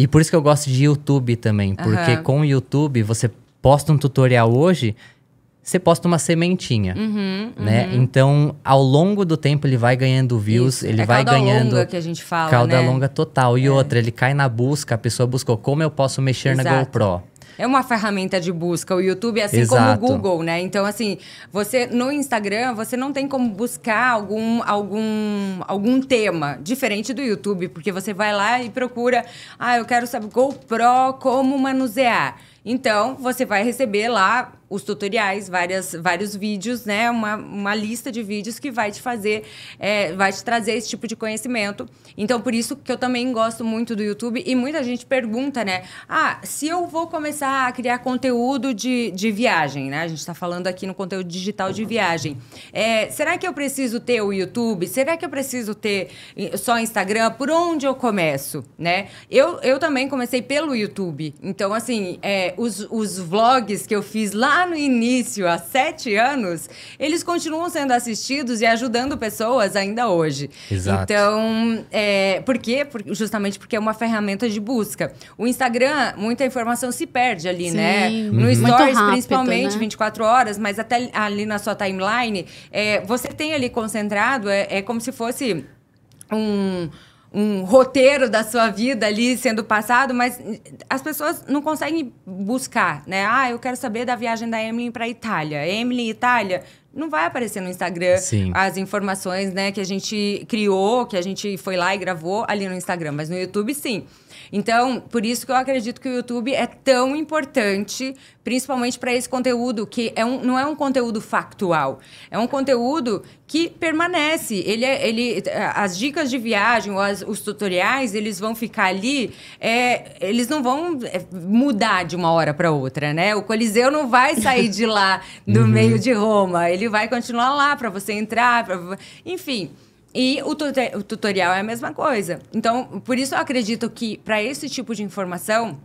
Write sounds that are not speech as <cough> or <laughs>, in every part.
E por isso que eu gosto de YouTube também, porque uhum. com o YouTube você posta um tutorial hoje, você posta uma sementinha, uhum, né? Uhum. Então, ao longo do tempo ele vai ganhando views, Isso. ele é vai calda ganhando longa que a gente fala, calda né? longa total. E é. outra, ele cai na busca, a pessoa buscou como eu posso mexer Exato. na GoPro é uma ferramenta de busca, o YouTube, é assim Exato. como o Google, né? Então, assim, você no Instagram, você não tem como buscar algum, algum, algum tema, diferente do YouTube, porque você vai lá e procura, ah, eu quero saber GoPro como manusear. Então, você vai receber lá os tutoriais, várias, vários vídeos, né? Uma, uma lista de vídeos que vai te fazer, é, vai te trazer esse tipo de conhecimento. Então, por isso que eu também gosto muito do YouTube e muita gente pergunta, né? Ah, se eu vou começar a criar conteúdo de, de viagem, né? A gente está falando aqui no conteúdo digital de viagem. É, será que eu preciso ter o YouTube? Será que eu preciso ter só Instagram? Por onde eu começo, né? Eu, eu também comecei pelo YouTube. Então, assim, é, os, os vlogs que eu fiz lá no início, há sete anos, eles continuam sendo assistidos e ajudando pessoas ainda hoje. Exato. Então, é, por quê? Por, justamente porque é uma ferramenta de busca. O Instagram, muita informação se perde ali, Sim. né? No uhum. Stories, rápido, principalmente, né? 24 horas, mas até ali na sua timeline, é, você tem ali concentrado, é, é como se fosse um um roteiro da sua vida ali sendo passado, mas as pessoas não conseguem buscar, né? Ah, eu quero saber da viagem da Emily para Itália. Emily Itália não vai aparecer no Instagram Sim. as informações, né, que a gente criou, que a gente foi lá e gravou ali no Instagram, mas no YouTube sim. Então, por isso que eu acredito que o YouTube é tão importante principalmente para esse conteúdo que é um, não é um conteúdo factual, é um conteúdo que permanece. Ele, é, ele, as dicas de viagem, os tutoriais, eles vão ficar ali, é, eles não vão é, mudar de uma hora para outra, né? O Coliseu não vai sair de lá no <laughs> uhum. meio de Roma, ele vai continuar lá para você entrar, pra, enfim. E o, tut o tutorial é a mesma coisa. Então, por isso eu acredito que para esse tipo de informação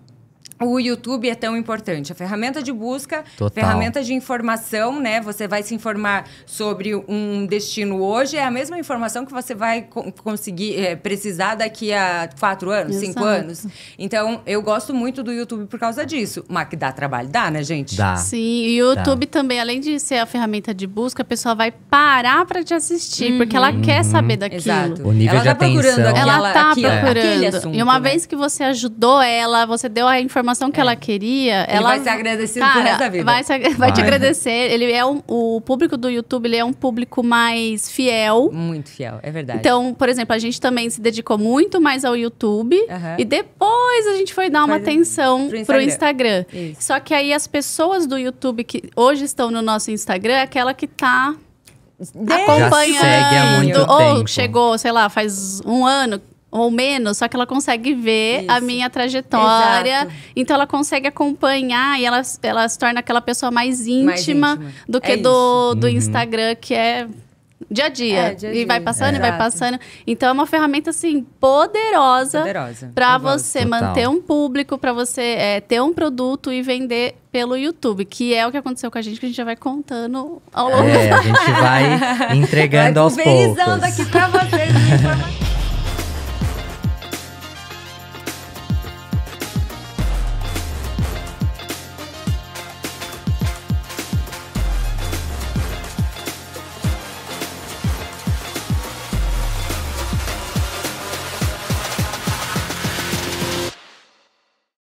o YouTube é tão importante. A ferramenta de busca, Total. ferramenta de informação, né? Você vai se informar sobre um destino hoje, é a mesma informação que você vai conseguir é, precisar daqui a quatro anos, Exato. cinco anos. Então, eu gosto muito do YouTube por causa disso. Mas que dá trabalho, dá, né, gente? Dá. Sim, e o YouTube dá. também, além de ser a ferramenta de busca, a pessoa vai parar para te assistir, uhum. porque ela uhum. quer saber daquilo. Exato. O nível ela de tá atenção. Procurando aquela, ela tá procurando. Assunto, e uma né? vez que você ajudou ela, você deu a informação informação que é. ela queria. Ele ela vai ser agradecido cara, pro resto da vida. Vai, vai, vai te agradecer. Ele é um, o público do YouTube, ele é um público mais fiel. Muito fiel, é verdade. Então, por exemplo, a gente também se dedicou muito mais ao YouTube e depois a gente foi dar uma atenção pro Instagram. Pro Instagram. Só que aí as pessoas do YouTube que hoje estão no nosso Instagram, é aquela que tá acompanhando. Ou tempo. chegou, sei lá, faz um ano, ou menos, só que ela consegue ver Isso. a minha trajetória. Exato. Então ela consegue acompanhar e ela, ela se torna aquela pessoa mais íntima, mais íntima. do que é do, do uhum. Instagram, que é dia a dia. É, dia a e vai passando é. e vai passando. Então é uma ferramenta assim poderosa, poderosa. para você total. manter um público, para você é, ter um produto e vender pelo YouTube, que é o que aconteceu com a gente, que a gente já vai contando ao é, longo. É, a gente vai <laughs> entregando vai aos poucos. aqui para vocês